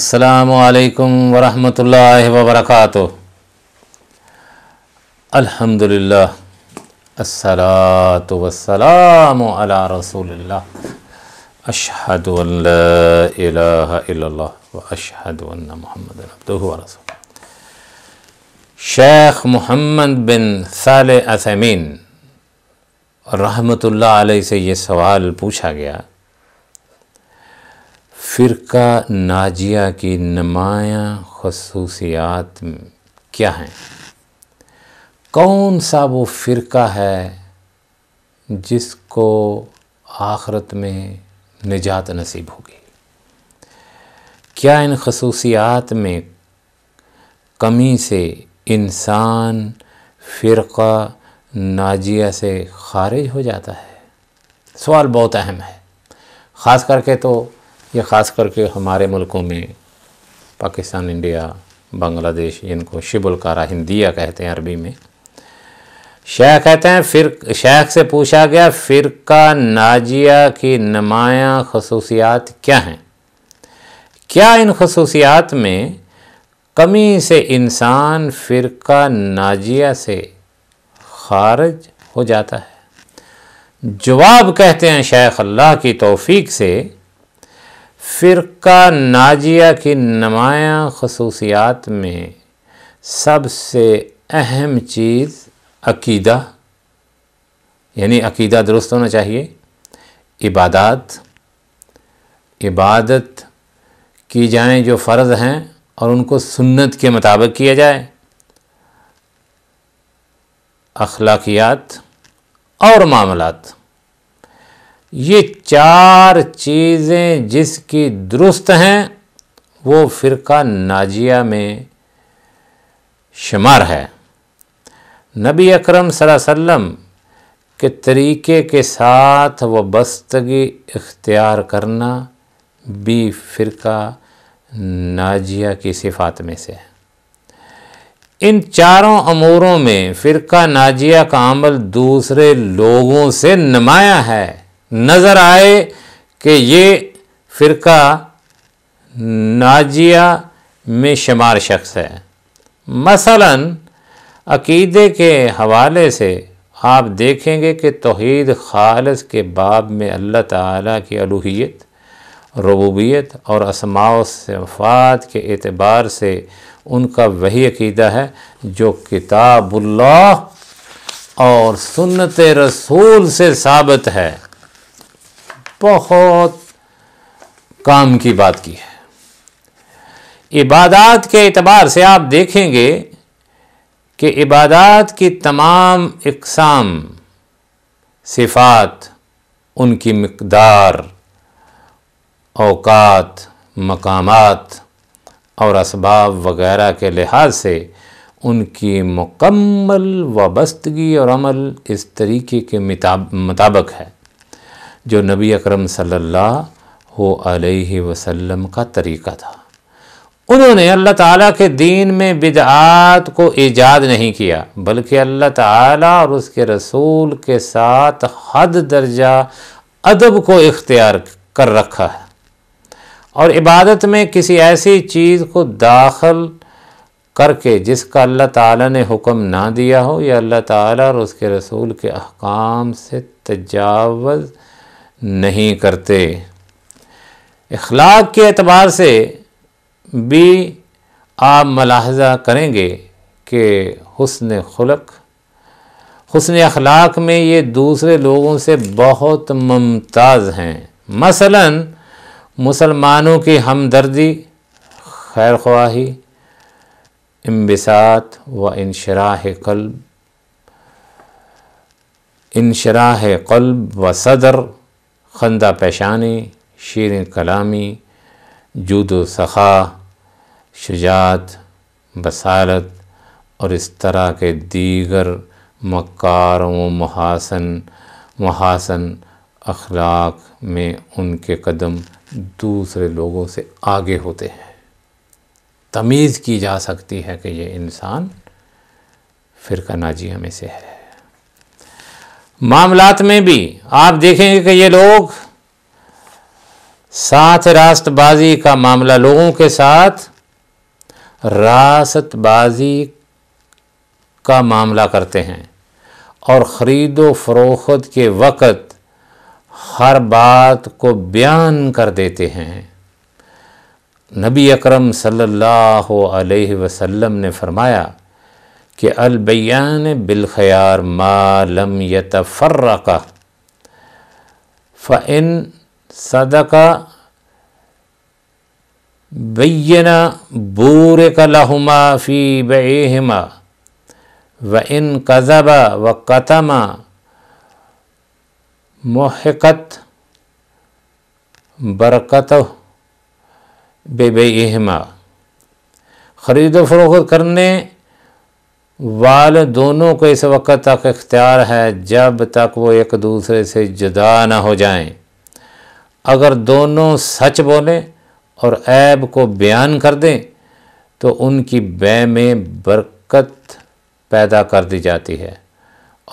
السلام عليكم ورحمة الله وبركاته الحمد لله الصلاة والسلام على رسول الله أشهد أن لا إله إلا الله وأشهد أن محمد عبده ورسوله شيخ محمد بن صالح عثمین رحمت الله عليه سے یہ سوال پوچھا گیا फ़िरका नाजिया की नमाया खसूसियात क्या हैं कौन सा वो फ़िरका है जिसको आखरत में निजात नसीब होगी क्या इन खसूसियात में कमी से इंसान फ़िरका नाजिया से ख़ारिज हो जाता है सवाल बहुत अहम है ख़ास करके तो ये ख़ास करके हमारे मुल्कों में पाकिस्तान इंडिया बांग्लादेश इनको शिबुलकारा हिंदिया कहते हैं अरबी में शेख कहते हैं फिर शेख से पूछा गया फ़िरका नाजिया की नमाया खसूसियात क्या हैं क्या इन खसूसियात में कमी से इंसान फ़िरका नाजिया से खारज हो जाता है जवाब कहते हैं शेख अल्लाह की तौफीक से फ़िरका नाजिया की नमाया खसूसियात में सबसे अहम चीज़ अकीदा यानी अकीदा दुरुस्त होना चाहिए इबादत इबादत की जाएँ जो फ़र्ज़ हैं और उनको सुन्नत के मुताबिक किया जाए अखलाकियात और मामलात ये चार चीज़ें जिसकी दुरुस्त हैं वो फ़िरका नाजिया में शुमार है नबी अकरम वसल्लम के तरीके के साथ व बस्तगी इख्तियार करना भी फ़िरका नाजिया की सिफात में से है इन चारों अमूरों में फ़िरका नाजिया का अमल दूसरे लोगों से नमाया है नज़र आए कि ये फ़िरका नाजिया में शुमार शख्स है मसलन अकीदे के हवाले से आप देखेंगे कि तोहद खालस के बाब में अल्लाह ताला की अलूहियत रबूबियत और असमा के अतबार से उनका वही अकीदा है जो किताबुल्लाह और सुन्नत रसूल से साबित है बहुत काम की बात की है इबादत के अतबार से आप देखेंगे कि इबादत की तमाम इकसाम सिफात उनकी मकदार अवकात मकाम और इसबाब वगैरह के लिहाज से उनकी मुकम्मल वाबस्तगी और अमल इस तरीके के मुताबक है जो नबी अकरम सल्लल्लाहु अलैहि वसल्लम का तरीका था उन्होंने अल्लाह ताला के दीन में बिदात को ईजाद नहीं किया बल्कि अल्लाह ताला और उसके रसूल के साथ हद दर्जा अदब को इख्तियार कर रखा है और इबादत में किसी ऐसी चीज़ को दाखिल करके जिसका अल्लाह ताला ने हुक्म ना दिया हो या अल्लाह ताला और उसके रसूल के अहकाम से तजावज़ नहीं करते इखलाक के अतबार से भी आप मलाहजा करेंगे कि हसन खलक हसन अखलाक में ये दूसरे लोगों से बहुत मुमताज़ हैं मसला मुसलमानों की हमदर्दी खैर ख्वाही इम्बसात व इनशराह कल्ब इनशराह कल्ब व सदर खंदा पेशानी शेर कलामी जूद सखा शुजात बसारत और इस तरह के दीगर मकार व महासन महासन अखलाक में उनके कदम दूसरे लोगों से आगे होते हैं तमीज़ की जा सकती है कि ये इंसान फ़िरका नाजिया में से है मामलात में भी आप देखेंगे कि ये लोग साथ रास्तबाजी का मामला लोगों के साथ रास्तबाजी का मामला करते हैं और ख़रीदो फरोख्त के वक़्त हर बात को बयान कर देते हैं नबी अकरम सल्लल्लाहु अलैहि वसल्लम ने फरमाया कि अलबयान बिलखयार मालम का फ़िन सदका बैना बूर कलहुमा फ़ी बेहमा व इन कज़बा व कतमा महकत बरकत बेबेहमा ख़रीद फरोख करने वाल दोनों को इस वक्त तक इख्तियार है जब तक वो एक दूसरे से जुदा ना हो जाएं। अगर दोनों सच बोलें और ऐब को बयान कर दें तो उनकी बै में बरकत पैदा कर दी जाती है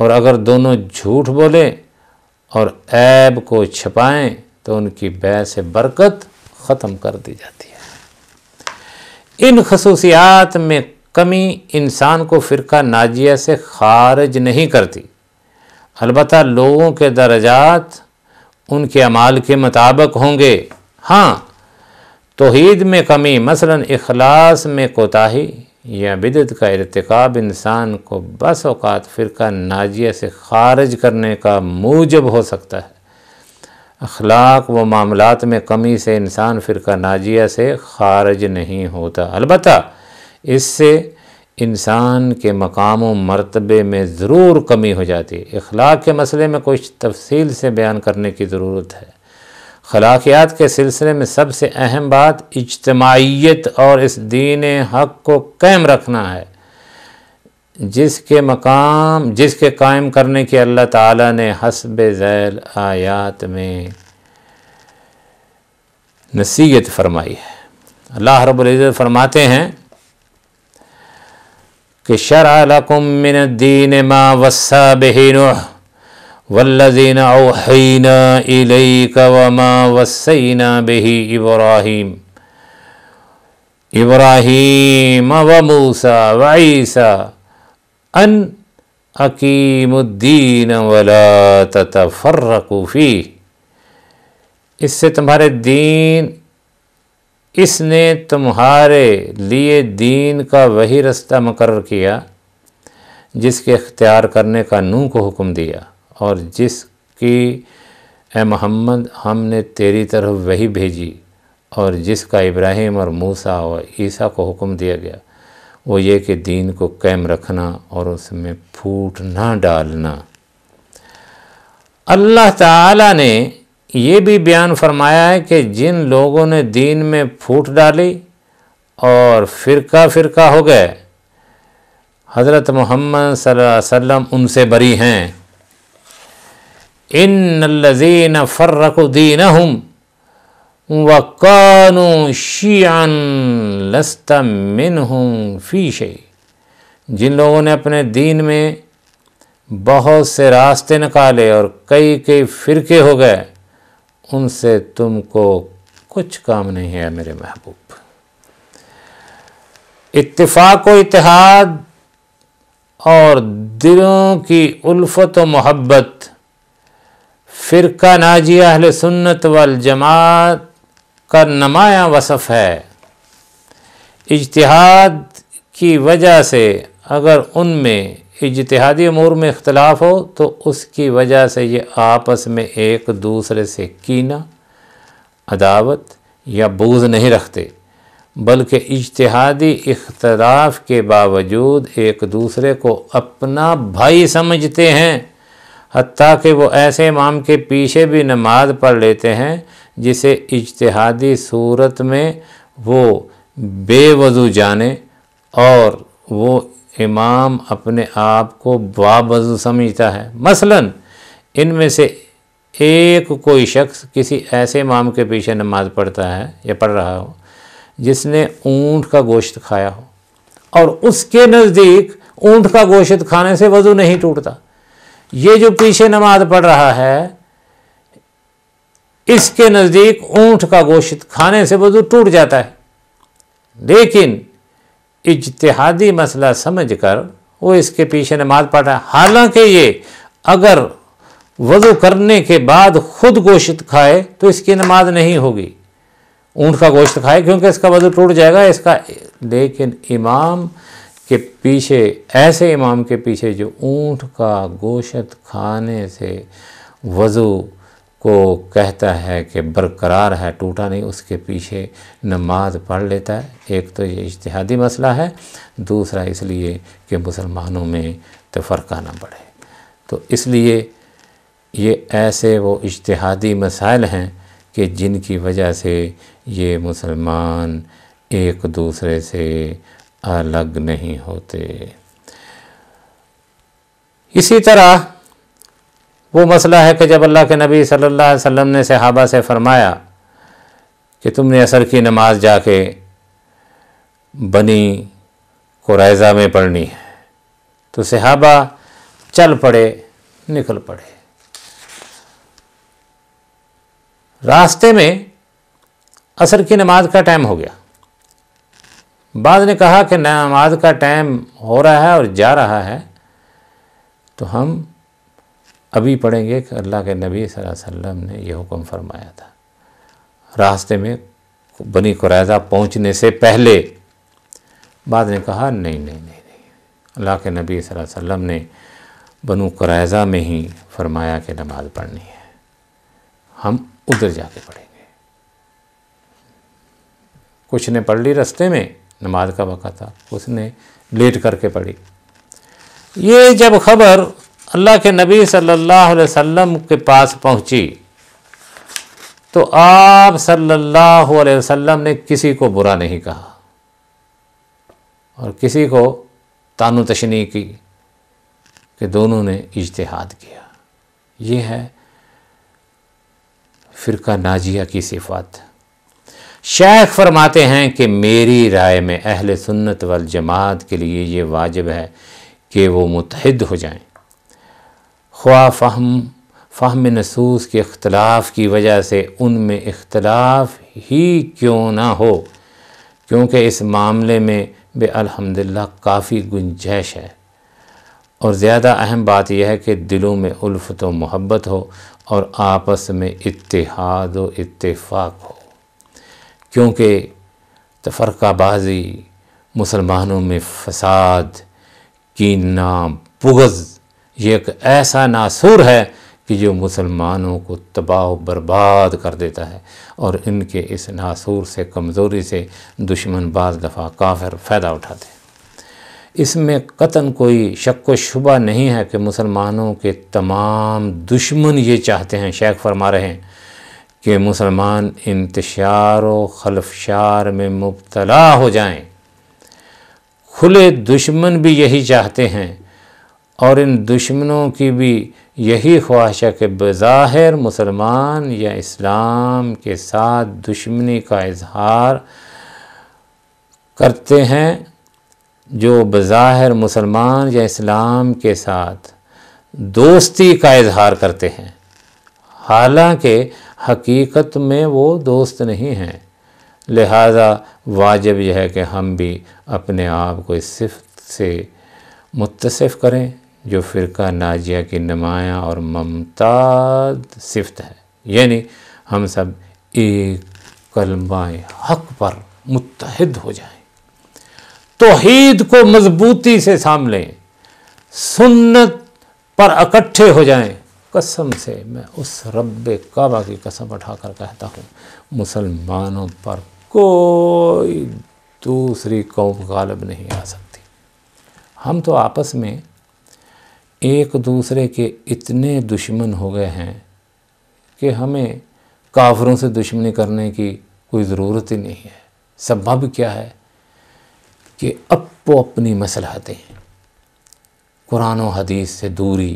और अगर दोनों झूठ बोलें और ऐब को छपाएं तो उनकी बै से बरकत ख़त्म कर दी जाती है इन खसूसियात में कमी इंसान को फ़िरका नाजिया से खारज नहीं करती अलबत् लोगों के दर्जात उनके अमाल के मुताबिक होंगे हाँ तोहद में कमी मसला अखलास में कोताही या बिदत का इरतकब इंसान को बस अवत फ़िरका नाजिया से खारज करने का मूजब हो सकता है अखलाक व मामलात में कमी से इंसान फ़िरका नाजिया से खारज नहीं होता अलबत्ता इससे इंसान के मकाम व मरतबे में ज़रूर कमी हो जाती है अखलाक के मसले में कुछ तफसील से बयान करने की ज़रूरत है खलाकियात के सिलसिले में सबसे अहम बात इजतमाहीत और इस दीन हक को कायम रखना है जिसके मकाम जिसके कायम करने की अल्लाह ताला ने हसब झैल आयात में नसीहत फरमाई है अल्लाह रब्ज़त फरमाते हैं कि शरालकुमिनद्दीन मा वसा बहन वल्लजीन ओहना इलैक इब्राहिम इब्राहिम व मूसा व ईसा अन अकीमुद्दीन वला ततफर्रकूफ़ी इससे तुम्हारे दीन इसने तुम्हारे लिए दीन का वही रास्ता मुकर किया जिसके अख्तियार करने का नू को हुक्म दिया और जिसकी ए मोहम्मद हमने तेरी तरफ वही भेजी और जिसका इब्राहिम और मूसा और ईसा को हुक्म दिया गया वो ये कि दीन को कैम रखना और उसमें फूट ना डालना अल्लाह ताला ने ये भी बयान फरमाया है कि जिन लोगों ने दीन में फूट डाली और फ़िरका फ़िरका हो गए हज़रत मोहम्मद सल्लम उनसे बरी हैं इन लजीन फ़र्रक दीन हम व कानू लस्ता मिन हूँ फ़ीशे जिन लोगों ने अपने दीन में बहुत से रास्ते निकाले और कई कई फ़िरके हो गए उनसे तुमको कुछ काम नहीं है मेरे महबूब इतफाक व इतिहाद और दिलों की उल्फत व मोहब्बत फ़िरका नाजी अहल सुन्नत वाल जमात का नमाया वसफ़ है इजतहाद की वजह से अगर उनमें इजतहादी अमूर में इख्तलाफ हो तो उसकी वजह से ये आपस में एक दूसरे से कीना अदावत या बूझ नहीं रखते बल्कि इजतहादी इख्तलाफ के बावजूद एक दूसरे को अपना भाई समझते हैं हती कि वो ऐसे इमाम के पीछे भी नमाज पढ़ लेते हैं जिसे इजतहादी सूरत में वो बेवजू जाने और वो इमाम अपने आप को बाबजू समझता है मसलन इनमें से एक कोई शख्स किसी ऐसे इमाम के पीछे नमाज़ पढ़ता है या पढ़ रहा हो जिसने ऊंट का गोश्त खाया हो और उसके नज़दीक ऊंट का गोश्त खाने से वज़ू नहीं टूटता ये जो पीछे नमाज पढ़ रहा है इसके नज़दीक ऊँट का गोश्त खाने से वज़ू टूट जाता है लेकिन इजतहादी मसला समझ कर वो इसके पीछे नमाज पढ़ा हालांकि ये अगर वजू करने के बाद खुद गोश्त खाए तो इसकी नमाज नहीं होगी ऊँट का गोश्त खाए क्योंकि इसका वजू टूट जाएगा इसका लेकिन इमाम के पीछे ऐसे इमाम के पीछे जो ऊँट का गोश्त खाने से वज़ू को कहता है कि बरकरार है टूटा नहीं उसके पीछे नमाज पढ़ लेता है एक तो ये इजतहादी मसला है दूसरा इसलिए कि मुसलमानों में तफरका ना बढ़े तो इसलिए ये ऐसे वो इश्तहादी मसाइल हैं कि जिनकी वजह से ये मुसलमान एक दूसरे से अलग नहीं होते इसी तरह वो मसला है कि जब अल्लाह के नबी सल्लल्लाहु अलैहि वसल्लम ने सहाबा से फरमाया कि तुमने असर की नमाज जाके बनी कुरैज़ा में पढ़नी है तो सहाबा चल पड़े निकल पड़े रास्ते में असर की नमाज का टाइम हो गया बाद ने कहा कि नमाज का टाइम हो रहा है और जा रहा है तो हम अभी पढ़ेंगे कि अल्लाह के नबी वसल्लम ने यह हुक्म फरमाया था रास्ते में बनी कुरैजा पहुंचने से पहले बाद ने कहा नहीं नहीं नहीं नहीं अल्लाह के नबी वसल्लम ने बनु कुरैजा में ही फरमाया कि नमाज़ पढ़नी है हम उधर जाके पढ़ेंगे कुछ ने पढ़ ली रास्ते में नमाज का वक़्त था उसने लेट करके पढ़ी ये जब खबर अल्लाह के नबी सल्लल्लाहु अलैहि वसल्लम के पास पहुंची तो आप सल्लल्लाहु अलैहि वसल्लम ने किसी को बुरा नहीं कहा और किसी को तानो तशनी की कि दोनों ने इजतहाद किया ये है फ़िरका नाजिया की सिफात शेख फरमाते हैं कि मेरी राय में अहल सुन्नत वल जमात के लिए ये वाजिब है कि वो मुतहद हो जाएं ख्वा फ़हम फ़हम नसूस के अख्तलाफ की वजह से उनमें इख्तलाफ ही क्यों ना हो क्योंकि इस मामले में बे अलहमदिल्ला काफ़ी गुंजाइश है और ज़्यादा अहम बात यह है कि दिलों में उल्फत व मोहब्बत हो और आपस में इतिहाद व इतफाक़ हो क्योंकि तफरकाबाजी मुसलमानों में फसाद कीना पुगज़ ये एक ऐसा नासूर है कि जो मुसलमानों को तबाह बर्बाद कर देता है और इनके इस नासूर से कमज़ोरी से दुश्मन बाद दफ़ा काफिर फ़ायदा उठाते हैं इसमें कतन कोई शक व शुबा नहीं है कि मुसलमानों के तमाम दुश्मन ये चाहते हैं शेख फरमा रहे हैं कि मुसलमान इंतशार व खलफशार में मुबतला हो जाएं खुले दुश्मन भी यही चाहते हैं और इन दुश्मनों की भी यही ख्वाहिश है कि बज़ाहिर मुसलमान या इस्लाम के साथ दुश्मनी का इजहार करते हैं जो बज़ाहिर मुसलमान या इस्लाम के साथ दोस्ती का इजहार करते हैं हालांकि हकीकत में वो दोस्त नहीं हैं लिहाजा वाजिब यह है कि हम भी अपने आप को इस सिफत से मुतसफ़ करें जो फ़िरका नाजिया की नमाया और ममताद सिफत है यानी हम सब एक कलमाए हक पर मुतहद हो जाएं तोहद को मजबूती से साम लें सुन्नत पर इकट्ठे हो जाएं कसम से मैं उस रब काबा की कसम उठाकर कहता हूँ मुसलमानों पर कोई दूसरी कौम गालब नहीं आ सकती हम तो आपस में एक दूसरे के इतने दुश्मन हो गए हैं कि हमें काफरों से दुश्मनी करने की कोई ज़रूरत ही नहीं है सबब क्या है कि अब वो अपनी मसलहतें कुरान हदीस से दूरी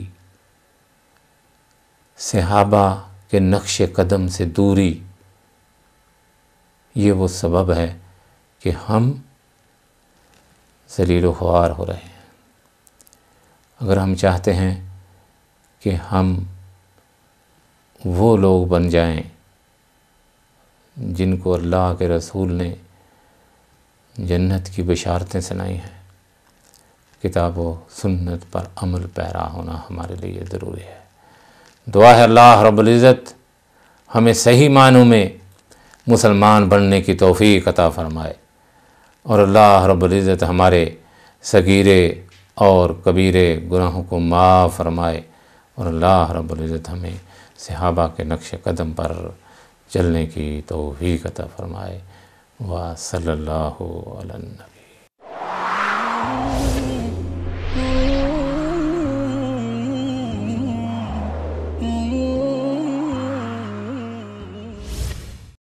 सहाबा के नक्श कदम से दूरी ये वो सबब है कि हम जलील ख्वार हो रहे हैं अगर हम चाहते हैं कि हम वो लोग बन जाएं जिनको अल्लाह के रसूल ने जन्नत की बशारतें सुनाई हैं किताब व सुन्नत पर अमल पैरा होना हमारे लिए ज़रूरी है दुआ है अल्लाह रब्ज़त हमें सही मानों में मुसलमान बनने की तोफ़ी अता फ़रमाए और अल्लाह रब्ज़त हमारे सगीरे और कबीरे गुनाहों को माफ़ फरमाए और अल्लाह रब्ज़त हमें सहाबा के नक्श कदम पर चलने की तोफ़ी अता फ़रमाए वा सल्लल्लाहु अलैहि